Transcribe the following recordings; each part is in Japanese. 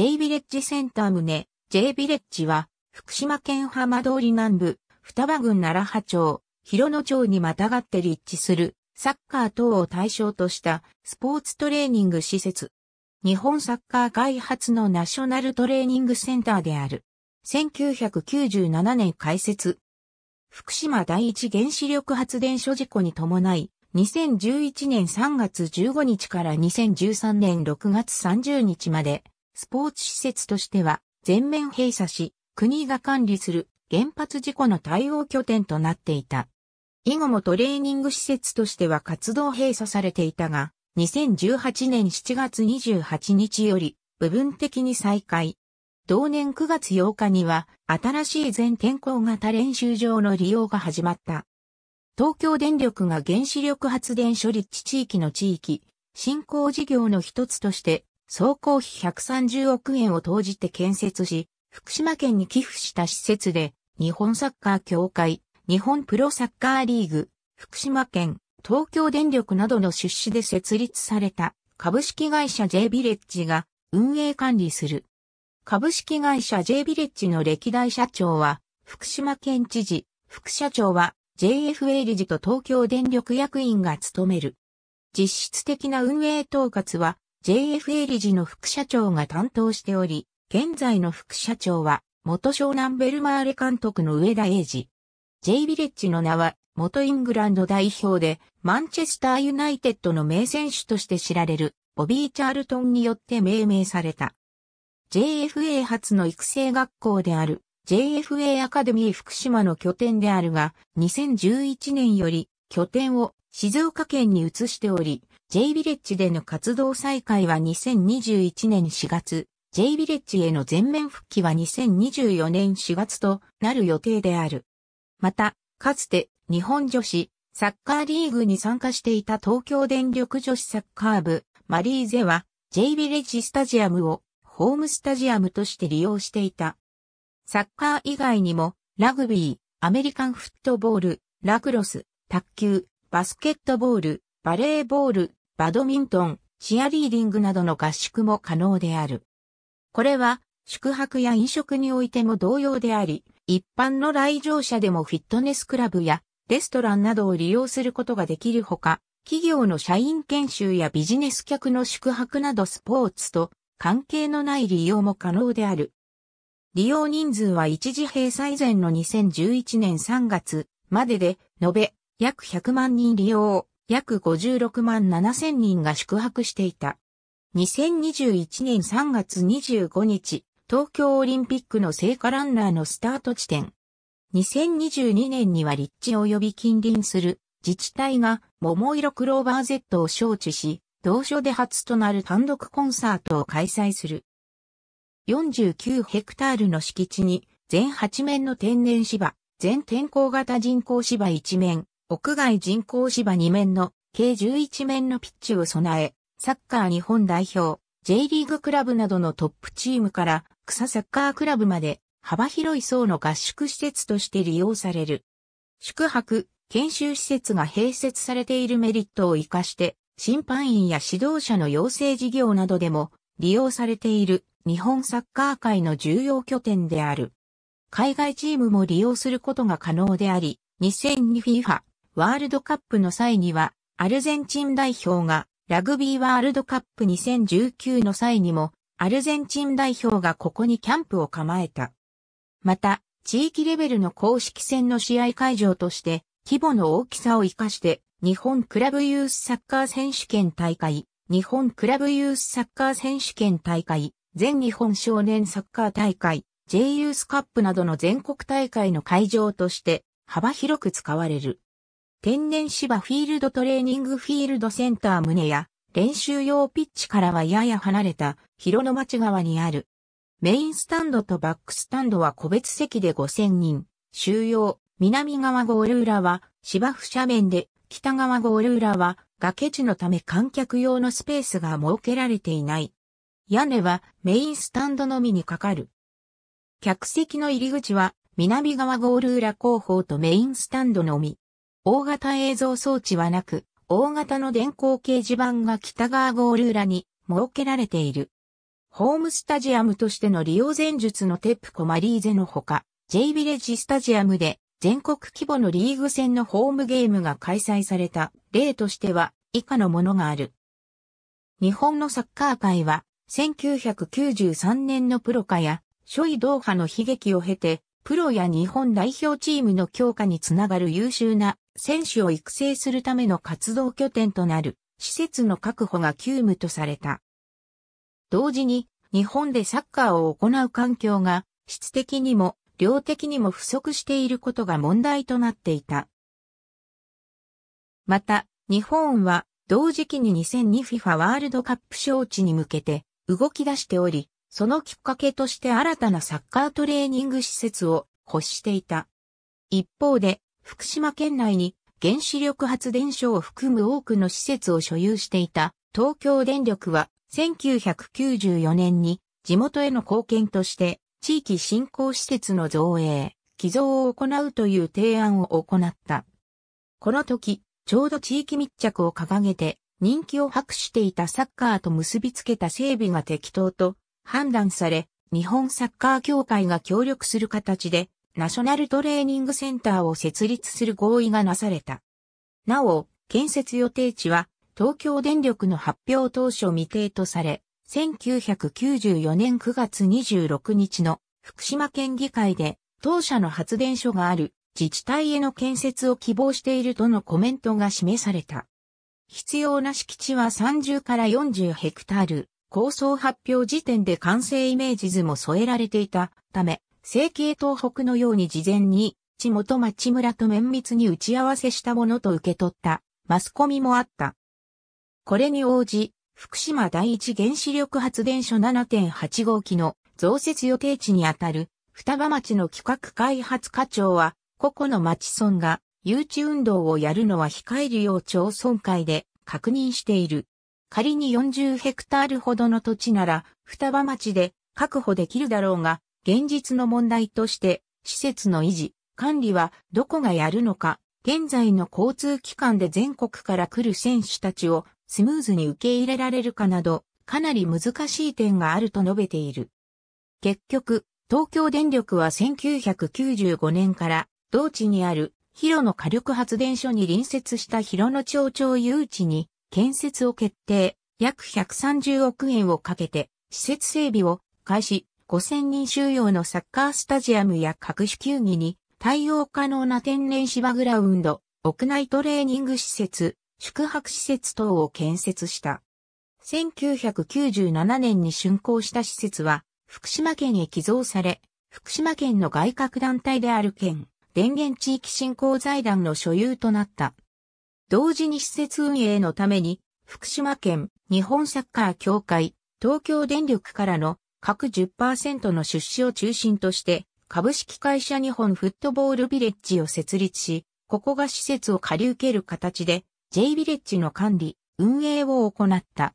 J ビレッジセンター棟、J ビレッジは、福島県浜通り南部、双葉郡奈良波町、広野町にまたがって立地する、サッカー等を対象としたスポーツトレーニング施設。日本サッカー開発のナショナルトレーニングセンターである。1997年開設。福島第一原子力発電所事故に伴い、2011年3月15日から2013年6月30日までスポーツ施設としては全面閉鎖し、国が管理する原発事故の対応拠点となっていた。以後もトレーニング施設としては活動閉鎖されていたが、2018年7月28日より部分的に再開。同年9月8日には新しい全天候型練習場の利用が始まった。東京電力が原子力発電処理地地域の地域、振興事業の一つとして総工費130億円を投じて建設し、福島県に寄付した施設で、日本サッカー協会、日本プロサッカーリーグ、福島県、東京電力などの出資で設立された株式会社 J ビレッジが運営管理する。株式会社 J ビレッジの歴代社長は、福島県知事、副社長は JFA 理事と東京電力役員が務める。実質的な運営統括は JFA 理事の副社長が担当しており、現在の副社長は、元湘南ベルマーレ監督の上田英二。J ビレッジの名は、元イングランド代表で、マンチェスターユナイテッドの名選手として知られる、ボビー・チャールトンによって命名された。JFA 初の育成学校である、JFA アカデミー福島の拠点であるが、2011年より拠点を静岡県に移しており、J ビレッジでの活動再開は2021年4月、J ビレッジへの全面復帰は2024年4月となる予定である。また、かつて日本女子サッカーリーグに参加していた東京電力女子サッカー部マリーゼは J ビレッジスタジアムをホームスタジアムとして利用していた。サッカー以外にもラグビー、アメリカンフットボール、ラクロス、卓球、バスケットボール、バレーボール、バドミントン、チアリーディングなどの合宿も可能である。これは、宿泊や飲食においても同様であり、一般の来場者でもフィットネスクラブやレストランなどを利用することができるほか、企業の社員研修やビジネス客の宿泊などスポーツと関係のない利用も可能である。利用人数は一時閉鎖以前の2011年3月までで延べ約100万人利用。約56万7000人が宿泊していた。2021年3月25日、東京オリンピックの聖火ランナーのスタート地点。2022年には立地及び近隣する自治体が桃色クローバー Z を招致し、同所で初となる単独コンサートを開催する。49ヘクタールの敷地に全8面の天然芝、全天候型人工芝1面、屋外人工芝2面の計11面のピッチを備え、サッカー日本代表、J リーグクラブなどのトップチームから草サッカークラブまで幅広い層の合宿施設として利用される。宿泊、研修施設が併設されているメリットを活かして、審判員や指導者の養成事業などでも利用されている日本サッカー界の重要拠点である。海外チームも利用することが可能であり、2002FIFA ワールドカップの際には、アルゼンチン代表がラグビーワールドカップ2019の際にも、アルゼンチン代表がここにキャンプを構えた。また、地域レベルの公式戦の試合会場として、規模の大きさを活かして、日本クラブユースサッカー選手権大会、日本クラブユースサッカー選手権大会、全日本少年サッカー大会、J ユースカップなどの全国大会の会場として、幅広く使われる。天然芝フィールドトレーニングフィールドセンター棟や、練習用ピッチからはやや離れた広野町側にある。メインスタンドとバックスタンドは個別席で5000人、収容、南側ゴール裏は芝生斜面で、北側ゴール裏は崖地のため観客用のスペースが設けられていない。屋根はメインスタンドのみにかかる。客席の入り口は南側ゴール裏後方とメインスタンドのみ。大型映像装置はなく、大型の電光掲示板が北側ゴール裏に設けられている。ホームスタジアムとしての利用前述のテップコマリーゼのほか、J ビレッジスタジアムで全国規模のリーグ戦のホームゲームが開催された例としては以下のものがある。日本のサッカー界は1993年のプロ化や初位ドーハの悲劇を経てプロや日本代表チームの強化につながる優秀な選手を育成するための活動拠点となる施設の確保が急務とされた。同時に日本でサッカーを行う環境が質的にも量的にも不足していることが問題となっていた。また、日本は同時期に 2002FIFA ワールドカップ招致に向けて動き出しており、そのきっかけとして新たなサッカートレーニング施設を欲していた。一方で、福島県内に原子力発電所を含む多くの施設を所有していた東京電力は1994年に地元への貢献として地域振興施設の造営、寄贈を行うという提案を行った。この時、ちょうど地域密着を掲げて人気を博していたサッカーと結びつけた整備が適当と判断され、日本サッカー協会が協力する形でナショナルトレーニングセンターを設立する合意がなされた。なお、建設予定地は東京電力の発表当初未定とされ、1994年9月26日の福島県議会で当社の発電所がある自治体への建設を希望しているとのコメントが示された。必要な敷地は30から40ヘクタール、構想発表時点で完成イメージ図も添えられていたため、成形東北のように事前に、地元町村と綿密に打ち合わせしたものと受け取った、マスコミもあった。これに応じ、福島第一原子力発電所7.8号機の増設予定地にあたる、双葉町の企画開発課長は、個々の町村が、誘致運動をやるのは控えるよう町村会で確認している。仮に40ヘクタールほどの土地なら、双葉町で確保できるだろうが、現実の問題として、施設の維持、管理はどこがやるのか、現在の交通機関で全国から来る選手たちをスムーズに受け入れられるかなど、かなり難しい点があると述べている。結局、東京電力は1995年から同地にある広野火力発電所に隣接した広野町町誘致に建設を決定、約130億円をかけて施設整備を開始、5000人収容のサッカースタジアムや各種球技に対応可能な天然芝グラウンド、屋内トレーニング施設、宿泊施設等を建設した。1997年に竣工した施設は、福島県へ寄贈され、福島県の外郭団体である県、電源地域振興財団の所有となった。同時に施設運営のために、福島県、日本サッカー協会、東京電力からの各10%の出資を中心として、株式会社日本フットボールビレッジを設立し、ここが施設を借り受ける形で、J ビレッジの管理、運営を行った。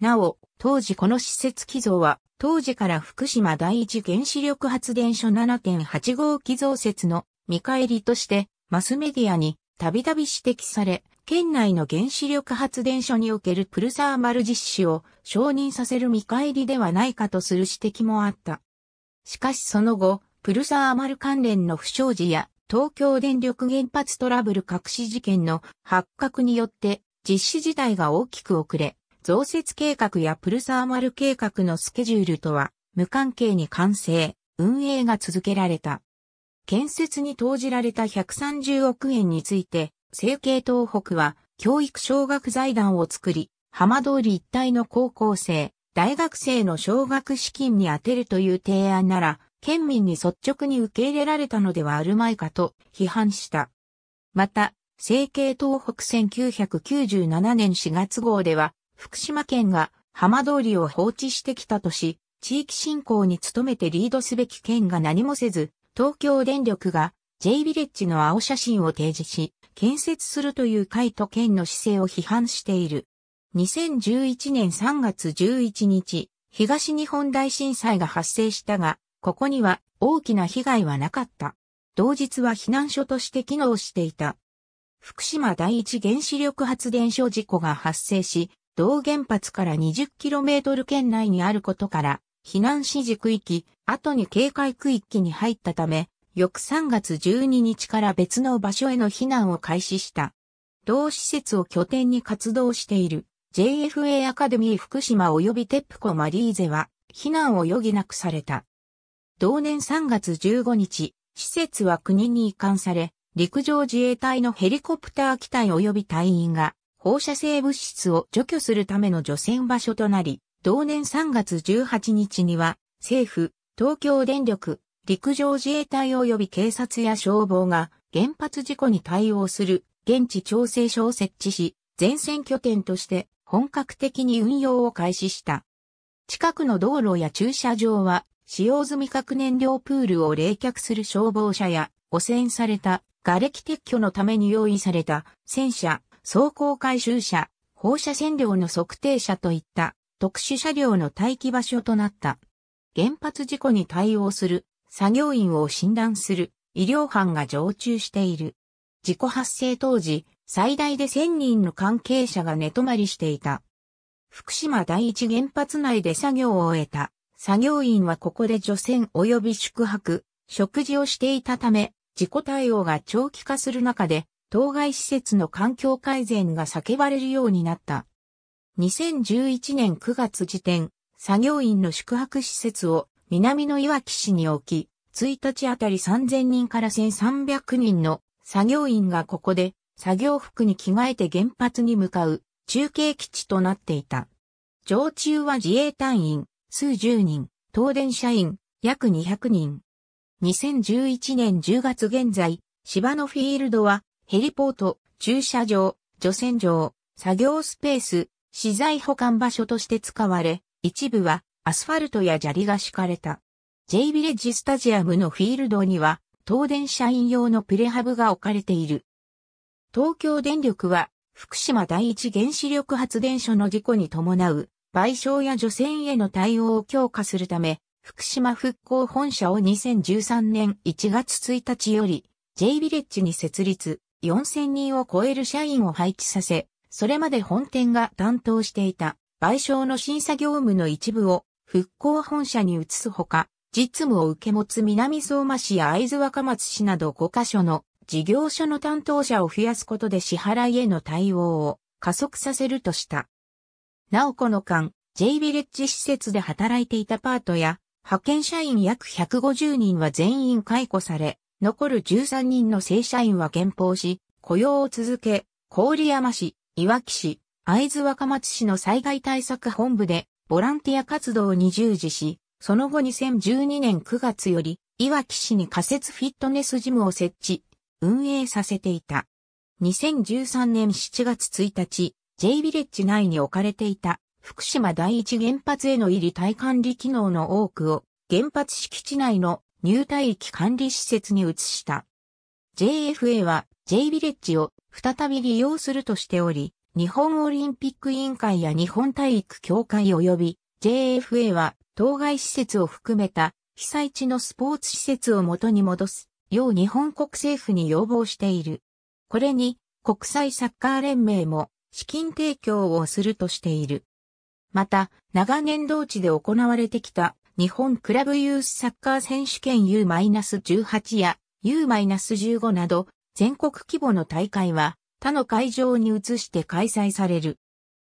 なお、当時この施設寄贈は、当時から福島第一原子力発電所7.8号寄贈説の見返りとして、マスメディアにたびたび指摘され、県内の原子力発電所におけるプルサーマル実施を承認させる見返りではないかとする指摘もあった。しかしその後、プルサーマル関連の不祥事や東京電力原発トラブル隠し事件の発覚によって実施自体が大きく遅れ、増設計画やプルサーマル計画のスケジュールとは無関係に完成、運営が続けられた。建設に投じられた130億円について、成形東北は教育小学財団を作り、浜通り一帯の高校生、大学生の奨学資金に充てるという提案なら、県民に率直に受け入れられたのではあるまいかと批判した。また、成形東北1997年4月号では、福島県が浜通りを放置してきたとし、地域振興に努めてリードすべき県が何もせず、東京電力が J ビレッジの青写真を提示し、建設するという会と県の姿勢を批判している。2011年3月11日、東日本大震災が発生したが、ここには大きな被害はなかった。同日は避難所として機能していた。福島第一原子力発電所事故が発生し、同原発から 20km 圏内にあることから、避難指示区域、後に警戒区域に入ったため、翌3月12日から別の場所への避難を開始した。同施設を拠点に活動している JFA アカデミー福島及びテップコマリーゼは避難を余儀なくされた。同年3月15日、施設は国に移管され、陸上自衛隊のヘリコプター機体及び隊員が放射性物質を除去するための除染場所となり、同年3月18日には政府、東京電力、陸上自衛隊及び警察や消防が原発事故に対応する現地調整所を設置し、前線拠点として本格的に運用を開始した。近くの道路や駐車場は使用済み核燃料プールを冷却する消防車や汚染された瓦礫撤去のために用意された戦車、走行回収車、放射線量の測定車といった特殊車両の待機場所となった。原発事故に対応する作業員を診断する医療班が常駐している。事故発生当時、最大で1000人の関係者が寝泊まりしていた。福島第一原発内で作業を終えた。作業員はここで除染及び宿泊、食事をしていたため、事故対応が長期化する中で、当該施設の環境改善が叫ばれるようになった。2011年9月時点、作業員の宿泊施設を南のいわき市に置き、1日あたり3000人から1300人の作業員がここで作業服に着替えて原発に向かう中継基地となっていた。常駐は自衛隊員、数十人、東電社員、約200人。2011年10月現在、芝のフィールドは、ヘリポート、駐車場、除染場、作業スペース、資材保管場所として使われ、一部はアスファルトや砂利が敷かれた。J ビレッジスタジアムのフィールドには、東電社員用のプレハブが置かれている。東京電力は、福島第一原子力発電所の事故に伴う、賠償や除染への対応を強化するため、福島復興本社を2013年1月1日より、J ビレッジに設立、4000人を超える社員を配置させ、それまで本店が担当していた賠償の審査業務の一部を復興本社に移すほか、実務を受け持つ南相馬市や会津若松市など5カ所の事業所の担当者を増やすことで支払いへの対応を加速させるとした。なおこの間、J ビレッジ施設で働いていたパートや、派遣社員約150人は全員解雇され、残る13人の正社員は減俸し、雇用を続け、郡山市、いわき市、会津若松市の災害対策本部でボランティア活動に従事し、その後2012年9月より、いわき市に仮設フィットネスジムを設置、運営させていた。2013年7月1日、J ビレッジ内に置かれていた福島第一原発への入り体管理機能の多くを原発敷地内の入体域管理施設に移した。JFA は J ビレッジを再び利用するとしており、日本オリンピック委員会や日本体育協会及び JFA は当該施設を含めた被災地のスポーツ施設を元に戻すよう日本国政府に要望している。これに国際サッカー連盟も資金提供をするとしている。また、長年同地で行われてきた日本クラブユースサッカー選手権 U-18 や U-15 など全国規模の大会は他の会場に移して開催される。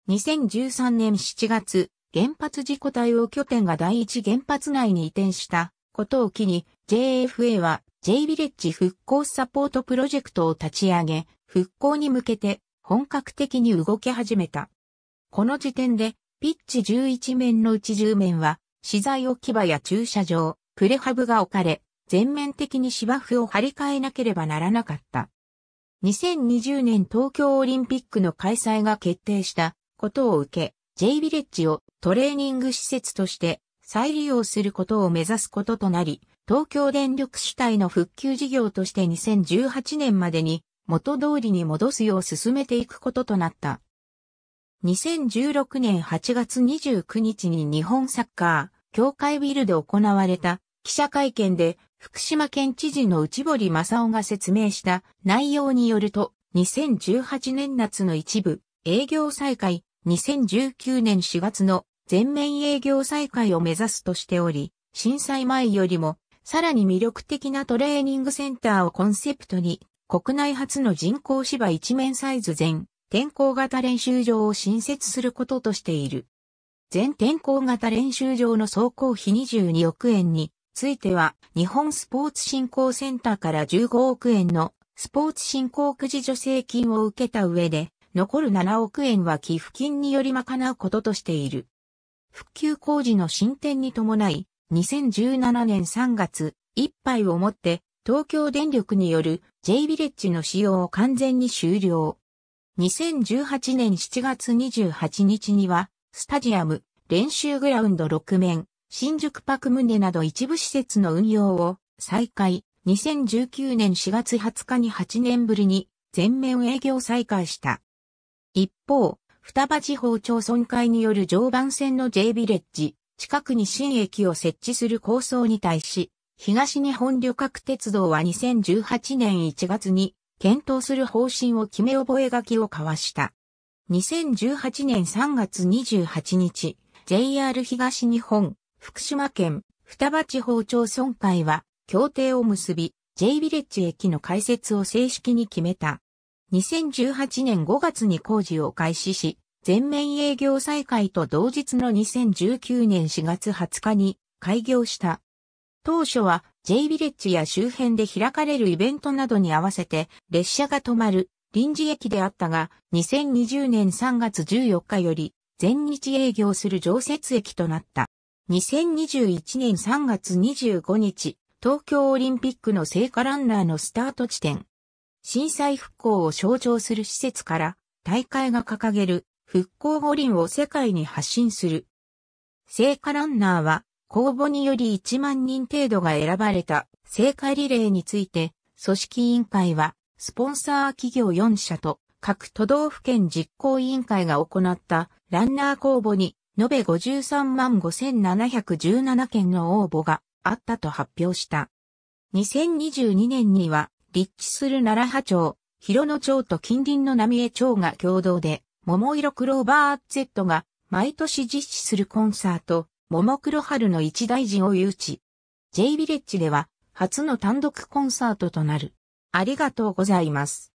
2013年7月、原発事故対応拠点が第一原発内に移転したことを機に JFA は J ビレッジ復興サポートプロジェクトを立ち上げ、復興に向けて本格的に動き始めた。この時点でピッチ11面のうち10面は資材置き場や駐車場、プレハブが置かれ、全面的に芝生を張り替えなければならなかった。2020年東京オリンピックの開催が決定したことを受け、J ビレッジをトレーニング施設として再利用することを目指すこととなり、東京電力主体の復旧事業として2018年までに元通りに戻すよう進めていくこととなった。2016年8月29日に日本サッカー協会ビルで行われた記者会見で福島県知事の内堀正夫が説明した内容によると、2018年夏の一部営業再開、2019年4月の全面営業再開を目指すとしており、震災前よりもさらに魅力的なトレーニングセンターをコンセプトに、国内初の人工芝一面サイズ全天候型練習場を新設することとしている。全天候型練習場の総工費22億円については、日本スポーツ振興センターから15億円のスポーツ振興くじ助成金を受けた上で、残る7億円は寄付金により賄うこととしている。復旧工事の進展に伴い、2017年3月、一杯をもって、東京電力による J ビレッジの使用を完全に終了。2018年7月28日には、スタジアム、練習グラウンド6面、新宿パクムネなど一部施設の運用を再開、2019年4月20日に8年ぶりに全面営業再開した。一方、双葉地方町村会による常磐線の J ビレッジ、近くに新駅を設置する構想に対し、東日本旅客鉄道は2018年1月に検討する方針を決め覚書を交わした。2018年3月28日、JR 東日本福島県双葉地方町村会は協定を結び、J ビレッジ駅の開設を正式に決めた。2018年5月に工事を開始し、全面営業再開と同日の2019年4月20日に開業した。当初は J ビレッジや周辺で開かれるイベントなどに合わせて列車が止まる臨時駅であったが、2020年3月14日より全日営業する常設駅となった。2021年3月25日、東京オリンピックの聖火ランナーのスタート地点。震災復興を象徴する施設から、大会が掲げる復興五輪を世界に発信する。聖火ランナーは、公募により1万人程度が選ばれた聖火リレーについて、組織委員会は、スポンサー企業4社と各都道府県実行委員会が行ったランナー公募に延べ53万5717件の応募があったと発表した。2022年には、立地する奈良波町、広野町と近隣の浪江町が共同で、桃色クローバー Z が毎年実施するコンサート、桃黒春の一大事を誘致。J ビレッジでは初の単独コンサートとなる。ありがとうございます。